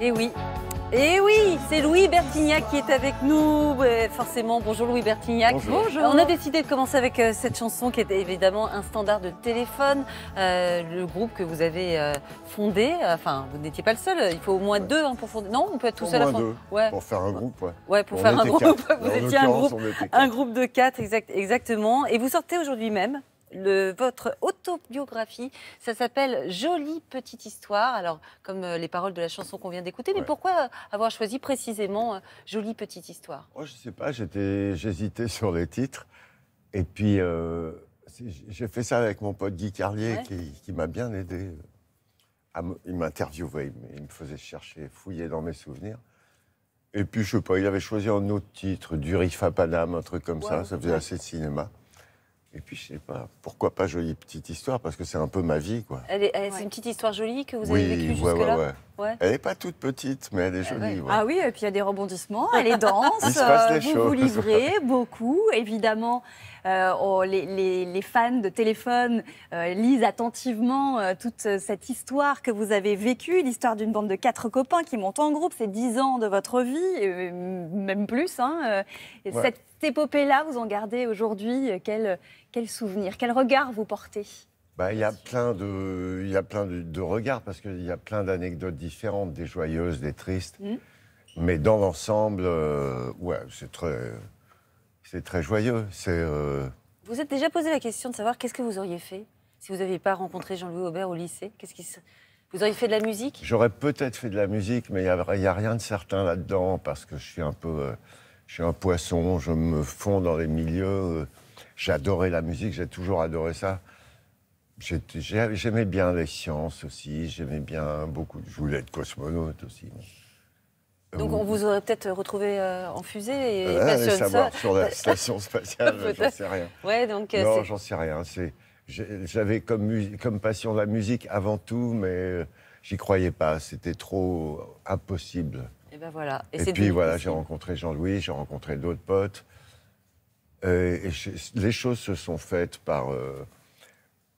Et eh oui. Et eh oui, c'est Louis Bertignac qui est avec nous. Forcément, bonjour Louis Bertignac. Bonjour. On a décidé de commencer avec euh, cette chanson qui est évidemment un standard de téléphone. Euh, le groupe que vous avez euh, fondé, enfin, vous n'étiez pas le seul. Il faut au moins deux hein, pour fonder. Non, on peut être tout seul à fond. Pour faire un groupe, ouais. pour faire un groupe. vous étiez un groupe, un groupe de quatre, exact, exactement. Et vous sortez aujourd'hui même le, votre autobiographie. Ça s'appelle Jolie petite histoire. Alors, comme euh, les paroles de la chanson qu'on vient d'écouter, mais pourquoi avoir choisi précisément euh, Jolie petite histoire oh, je sais pas. j'hésitais sur les titres. Et puis, euh, j'ai fait ça avec mon pote Guy Carlier, qui, m'a bien aidé. il m'interviewait, il me faisait chercher, fouiller dans mes souvenirs. Et puis, je sais pas, il avait choisi un autre titre, Durif à Paname, un truc comme ça, ça faisait assez de cinéma. Et puis, je sais pas, pourquoi pas jolie petite histoire Parce que c'est un peu ma vie, quoi. C'est une petite histoire jolie que vous avez vécue jusque-là ouais, Elle n'est pas toute petite, mais elle est eh jolie. Ah oui, et puis il y a des rebondissements, elle est dense, euh, vous vous livrez beaucoup, évidemment. Euh, oh, les, fans de téléphone euh, lisent attentivement euh, toute cette histoire que vous avez vécue, l'histoire d'une bande de quatre copains qui montent en groupe. C'est dix ans de votre vie, même plus. Hein, cette épopée-là, vous en gardez aujourd'hui quel, quel souvenir, quel regard vous portez bah, il y a plein de, il y a plein de, regards parce qu'il y a plein d'anecdotes différentes, des joyeuses, des tristes. Mmh. Mais dans l'ensemble, ouais, c'est très, c'est très joyeux. Euh, vous êtes déjà posé la question de savoir qu'est-ce que vous auriez fait si vous n'aviez pas rencontré Jean-Louis Aubert au lycée Qu'est-ce qui Vous auriez fait de la musique J'aurais peut-être fait de la musique, mais il n'y a, rien de certain là-dedans parce que je suis un peu, euh, je suis un poisson. Je me fonds dans les milieux. J'ai euh, J'adorais la musique. J'ai toujours adoré ça. J'aimais bien les sciences aussi. J'aimais bien beaucoup. Je voulais être cosmonaute aussi. Donc euh, on vous aurait peut-être euh, retrouvé euh, en fusée et euh, savoir, ça. sur la station spatiale, j'en sais rien. Ouais, donc, non, j'en sais rien. J'avais comme, comme passion la musique avant tout, mais j'y croyais pas. C'était trop impossible. Et ben voilà. Et, puis voilà, j'ai rencontré Jean-Louis, j'ai rencontré d'autres potes. et les choses se sont faites par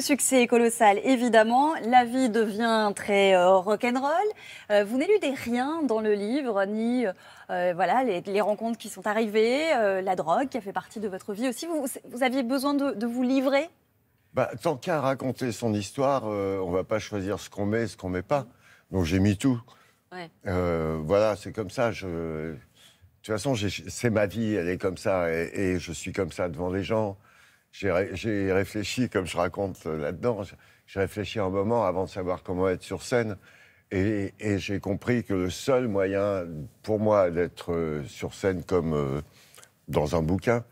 succès est colossal, évidemment. La vie devient très rock euh, rock'n'roll. roll euh, vous n'éludez rien dans le livre, ni euh, voilà les, rencontres qui sont arrivées, la drogue qui a fait partie de votre vie aussi. Vous, aviez besoin de, vous livrer bah, Tant qu'à raconter son histoire, on ne va pas choisir ce qu'on met ce qu'on ne met pas. Donc j'ai mis tout. voilà, c'est comme ça. Je... De toute façon, c'est ma vie, elle est comme ça. Et, et je suis comme ça devant les gens j'ai réfléchi, comme je raconte euh, là-dedans, j'ai réfléchi un moment avant de savoir comment être sur scène. Et, j'ai compris que le seul moyen pour moi d'être euh, sur scène comme euh, dans un bouquin,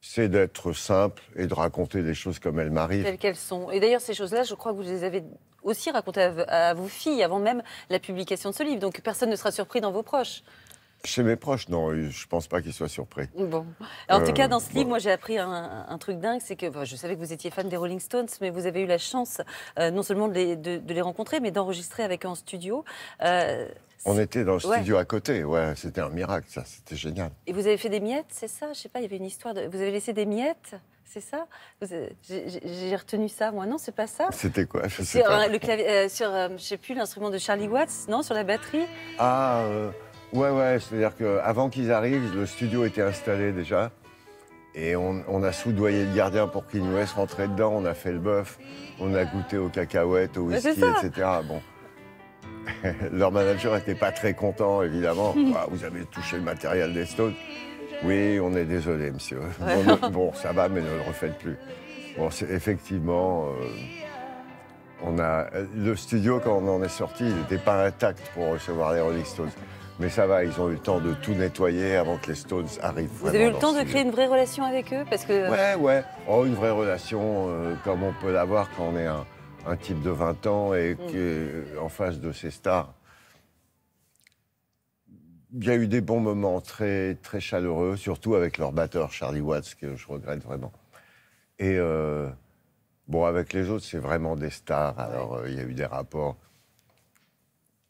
c'est d'être simple et de raconter des choses comme elles m'arrivent. qu'elles sont. Et d'ailleurs, ces choses-là, je crois que vous les avez aussi racontées à, vos filles avant même la publication de ce livre. Donc personne ne sera surpris dans vos proches. Chez mes proches, non, je ne pense pas qu'ils soient surpris. Bon. en tout cas, euh, dans ce livre, moi, j'ai appris un, truc dingue, c'est que je savais que vous étiez fan des Rolling Stones, mais vous avez eu la chance euh, non seulement de les, rencontrer, mais d'enregistrer avec eux en studio. Euh, on était dans le studio à côté, ouais, c'était un miracle, ça, c'était génial. Et vous avez fait des miettes, c'est ça Je sais pas, il y avait une histoire Vous avez laissé des miettes c'est ça J'ai retenu ça, moi. Non, c'est pas ça. C'était quoi sur, le clavier, sur, sais plus, l'instrument de Charlie Watts, non Sur la batterie Ah, Ouais, ouais, c'est-à-dire qu'avant qu'ils arrivent, le studio était installé déjà. Et on, a soudoyé le gardien pour qu'il nous laisse rentrer dedans. On a fait le bœuf, on a goûté aux cacahuètes, au whisky, etc. Bon. Leur manager n'était pas très content, évidemment. vous avez touché le matériel des Stones. Oui, on est désolé, monsieur. Bon, ça va, mais ne le refaites plus. effectivement, euh, on a, euh, le studio, quand on en est sorti, il n'était pas intact pour recevoir les Rolling Stones. Mais ça va, ils ont eu le temps de tout nettoyer avant que les Stones arrivent. Vous avez eu le temps de créer une vraie relation avec eux parce que... Ouais, ouais. Oh, une vraie relation euh, comme on peut l'avoir quand on est un, type de 20 ans et mm. que, euh, en face de ces stars. Il y a eu des bons moments très, très chaleureux, surtout avec leur batteur, Charlie Watts, que je regrette vraiment. Et euh, bon, avec les autres, c'est vraiment des stars. Alors, il y a eu des rapports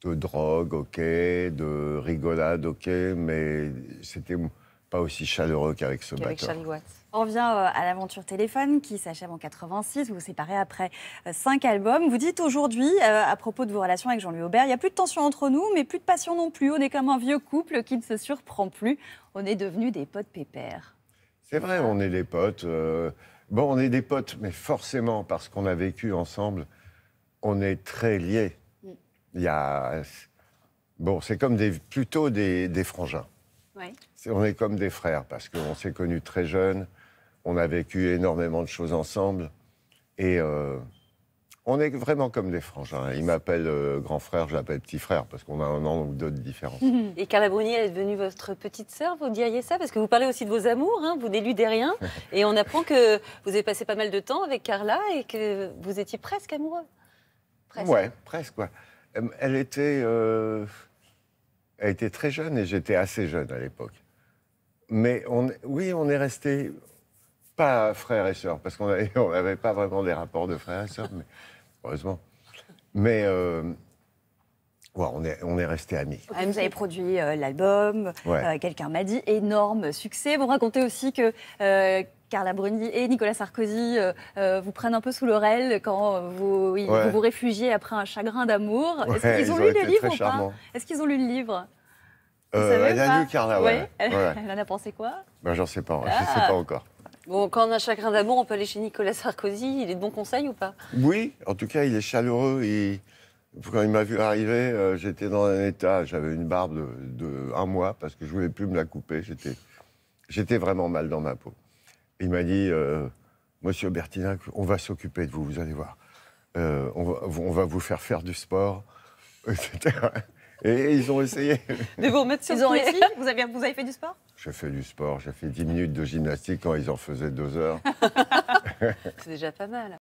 de drogue, ok, de rigolade, ok, mais c'était pas aussi chaleureux qu'avec ce On revient euh, à l'aventure Téléphone qui s'achève en 86. Vous vous séparez après euh, cinq albums. Vous dites aujourd'hui, euh, à propos de vos relations avec Jean-Louis Aubert, il n'y a plus de tension entre nous, mais plus de passion non plus. On est comme un vieux couple qui ne se surprend plus. On est devenus des potes pépères. C'est vrai, on est des potes. Bon, on est des potes, mais forcément, parce qu'on a vécu ensemble, on est très liés. Il y a... Bon, c'est comme des, plutôt des, frangins. on est comme des frères parce qu'on s'est connus très jeunes, on a vécu énormément de choses ensemble et euh, on est vraiment comme des frangins. Il m'appelle euh, grand frère, je l'appelle petit frère parce qu'on a un an ou deux de différence. Et Carla Bruni, est devenue votre petite sœur, vous diriez ça Parce que vous parlez aussi de vos amours, hein, vous n'éludez rien et on apprend que vous avez passé pas mal de temps avec Carla et que vous étiez presque amoureux. Presque. Ouais, presque, quoi. Euh, elle était, euh, était très jeune et j'étais assez jeune à l'époque. Mais oui, on est resté pas frère et sœur parce qu'on n'avait pas vraiment des rapports de frère et sœur, mais heureusement. Mais euh, on, est, on est resté amis. vous avez produit euh, l'album, euh, quelqu'un m'a dit, énorme succès. Vous racontez aussi que euh, Carla Bruni et Nicolas Sarkozy vous prennent un peu sous l'oreille quand vous, vous, réfugiez après un chagrin d'amour. Est-ce qu'ils ont, lu le livre ou pas Est-ce qu'ils ont lu le livre Elle a lu Carla, Elle, en a pensé quoi ben, J'en sais pas, je sais ah. pas encore. Bon, quand on a un chagrin d'amour, on peut aller chez Nicolas Sarkozy. Il est de bons conseils ou pas Oui, en tout cas, il est chaleureux. Il... Quand il m'a vu arriver, euh, j'étais dans un état, j'avais une barbe de, un mois parce que je ne voulais plus me la couper. J'étais, vraiment mal dans ma peau. Il m'a dit, euh, Monsieur Bertinac, on va s'occuper de vous, vous allez voir. Euh, on, va, vous faire faire du sport, etc. Et ils ont essayé. Mais vous remettre sur Ils ont vous avez, vous avez fait du sport J'ai fait du sport. J'ai fait 10 minutes de gymnastique quand ils en faisaient 2 heures. C'est déjà pas mal.